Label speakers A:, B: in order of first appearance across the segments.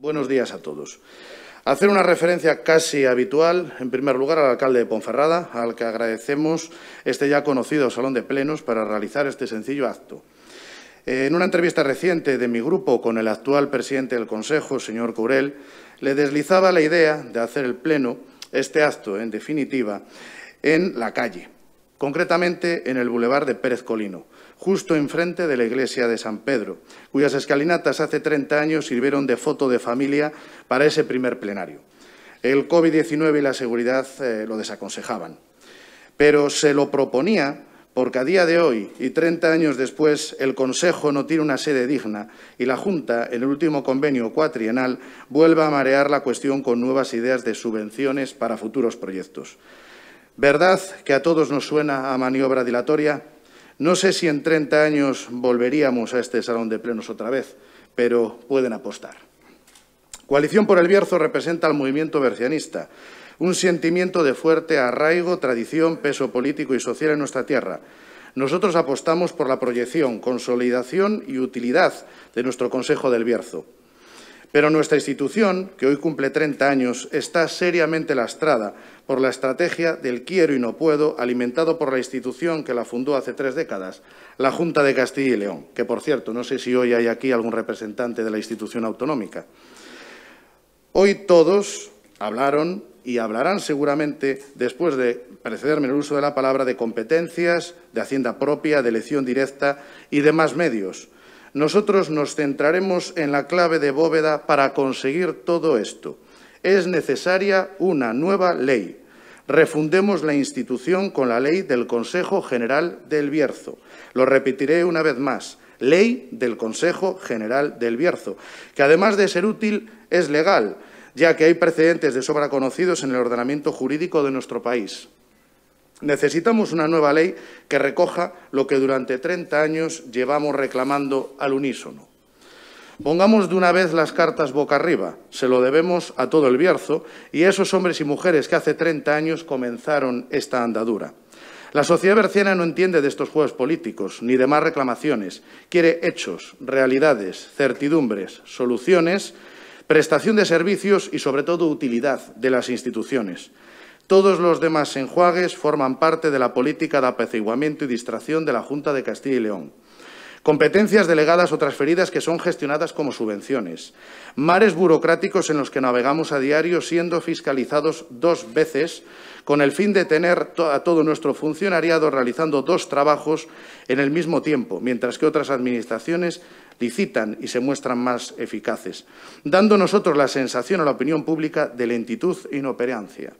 A: Buenos días a todos. Hacer una referencia casi habitual, en primer lugar, al alcalde de Ponferrada, al que agradecemos este ya conocido Salón de Plenos para realizar este sencillo acto. En una entrevista reciente de mi grupo con el actual presidente del Consejo, señor Curel, le deslizaba la idea de hacer el Pleno, este acto, en definitiva, en la calle, concretamente en el bulevar de Pérez Colino, justo enfrente de la iglesia de San Pedro, cuyas escalinatas hace 30 años sirvieron de foto de familia para ese primer plenario. El COVID-19 y la seguridad eh, lo desaconsejaban, pero se lo proponía porque a día de hoy y 30 años después el Consejo no tiene una sede digna y la Junta, en el último convenio cuatrienal, vuelve a marear la cuestión con nuevas ideas de subvenciones para futuros proyectos. ¿Verdad que a todos nos suena a maniobra dilatoria? No sé si en 30 años volveríamos a este salón de plenos otra vez, pero pueden apostar. Coalición por el Bierzo representa al movimiento bercianista, un sentimiento de fuerte arraigo, tradición, peso político y social en nuestra tierra. Nosotros apostamos por la proyección, consolidación y utilidad de nuestro Consejo del Bierzo. Pero nuestra institución, que hoy cumple 30 años, está seriamente lastrada por la estrategia del quiero y no puedo, alimentado por la institución que la fundó hace tres décadas, la Junta de Castilla y León, que por cierto, no sé si hoy hay aquí algún representante de la institución autonómica. Hoy todos hablaron y hablarán seguramente, después de precederme en el uso de la palabra, de competencias, de hacienda propia, de elección directa y demás medios. Nosotros nos centraremos en la clave de bóveda para conseguir todo esto. Es necesaria una nueva ley. Refundemos la institución con la ley del Consejo General del Bierzo. Lo repetiré una vez más. Ley del Consejo General del Bierzo, que además de ser útil, es legal, ya que hay precedentes de sobra conocidos en el ordenamiento jurídico de nuestro país. Necesitamos una nueva ley que recoja lo que durante 30 años llevamos reclamando al unísono. Pongamos de una vez las cartas boca arriba, se lo debemos a todo el Bierzo y a esos hombres y mujeres que hace 30 años comenzaron esta andadura. La sociedad berciana no entiende de estos juegos políticos ni de más reclamaciones. Quiere hechos, realidades, certidumbres, soluciones, prestación de servicios y, sobre todo, utilidad de las instituciones. Todos los demás enjuagues forman parte de la política de apaciguamiento y distracción de la Junta de Castilla y León. Competencias delegadas o transferidas que son gestionadas como subvenciones. Mares burocráticos en los que navegamos a diario siendo fiscalizados dos veces con el fin de tener a todo nuestro funcionariado realizando dos trabajos en el mismo tiempo, mientras que otras administraciones licitan y se muestran más eficaces, dando nosotros la sensación a la opinión pública de lentitud e inoperancia.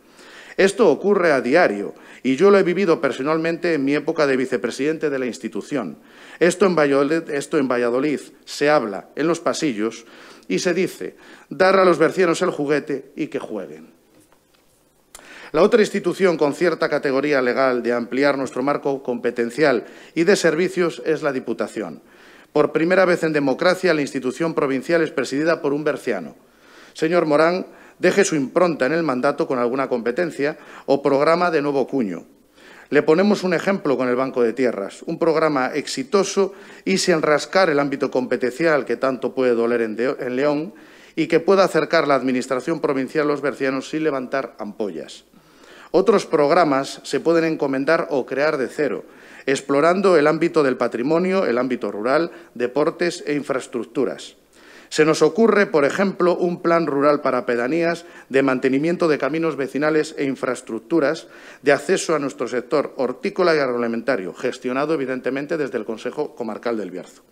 A: Esto ocurre a diario y yo lo he vivido personalmente en mi época de vicepresidente de la institución. Esto en Valladolid, se habla en los pasillos y se dice dar a los bercianos el juguete y que jueguen. La otra institución con cierta categoría legal de ampliar nuestro marco competencial y de servicios es la Diputación. Por primera vez en democracia, la institución provincial es presidida por un berciano. Señor Morán, deje su impronta en el mandato con alguna competencia o programa de nuevo cuño. Le ponemos un ejemplo con el Banco de Tierras, un programa exitoso y sin rascar el ámbito competencial que tanto puede doler en, León y que pueda acercar la Administración provincial a los bercianos sin levantar ampollas. Otros programas se pueden encomendar o crear de cero, explorando el ámbito del patrimonio, el ámbito rural, deportes e infraestructuras. Se nos ocurre, por ejemplo, un plan rural para pedanías de mantenimiento de caminos vecinales e infraestructuras de acceso a nuestro sector hortícola y agroalimentario, gestionado evidentemente desde el Consejo Comarcal del Bierzo.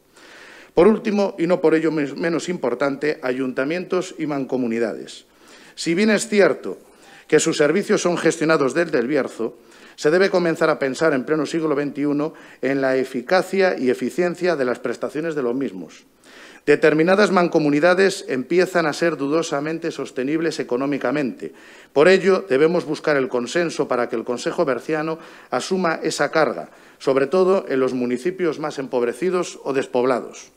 A: Por último, y no por ello menos importante, ayuntamientos y mancomunidades. Si bien es cierto que sus servicios son gestionados desde el Bierzo, se debe comenzar a pensar en pleno siglo XXI en la eficacia y eficiencia de las prestaciones de los mismos. Determinadas mancomunidades empiezan a ser dudosamente sostenibles económicamente. Por ello, debemos buscar el consenso para que el Consejo Berciano asuma esa carga, sobre todo en los municipios más empobrecidos o despoblados.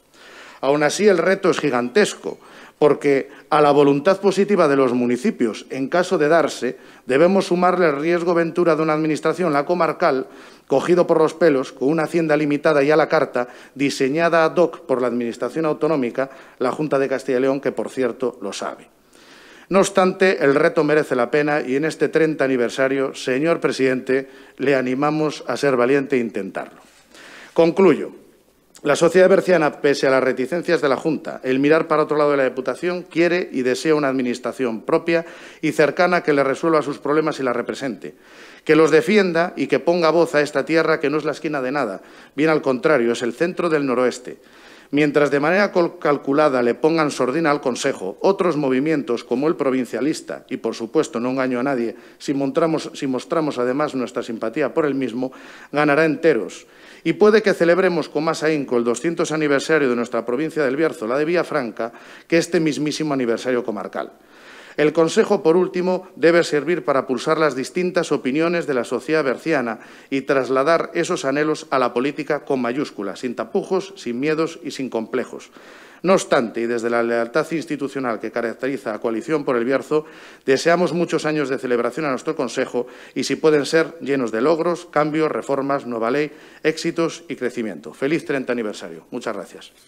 A: Aún así, el reto es gigantesco porque a la voluntad positiva de los municipios, en caso de darse, debemos sumarle el riesgo ventura de una administración, la comarcal, cogido por los pelos, con una hacienda limitada y a la carta, diseñada ad hoc por la Administración autonómica, la Junta de Castilla y León, que, por cierto, lo sabe. No obstante, el reto merece la pena y en este 30 aniversario, señor presidente, le animamos a ser valiente e intentarlo. Concluyo. La sociedad berciana, pese a las reticencias de la Junta, el mirar para otro lado de la Diputación, quiere y desea una Administración propia y cercana que le resuelva sus problemas y la represente, que los defienda y que ponga voz a esta tierra que no es la esquina de nada, bien al contrario, es el centro del noroeste mientras de manera calculada le pongan sordina al Consejo, otros movimientos como el provincialista, y por supuesto no engaño a nadie, si, mostramos además nuestra simpatía por el mismo, ganará enteros. Y puede que celebremos con más ahínco el 200 aniversario de nuestra provincia del Bierzo, la de Villafranca, que este mismísimo aniversario comarcal. El Consejo, por último, debe servir para pulsar las distintas opiniones de la sociedad berciana y trasladar esos anhelos a la política con mayúsculas, sin tapujos, sin miedos y sin complejos. No obstante, y desde la lealtad institucional que caracteriza a Coalición por el Bierzo, deseamos muchos años de celebración a nuestro Consejo y, si pueden ser, llenos de logros, cambios, reformas, nueva ley, éxitos y crecimiento. Feliz 30 aniversario. Muchas gracias.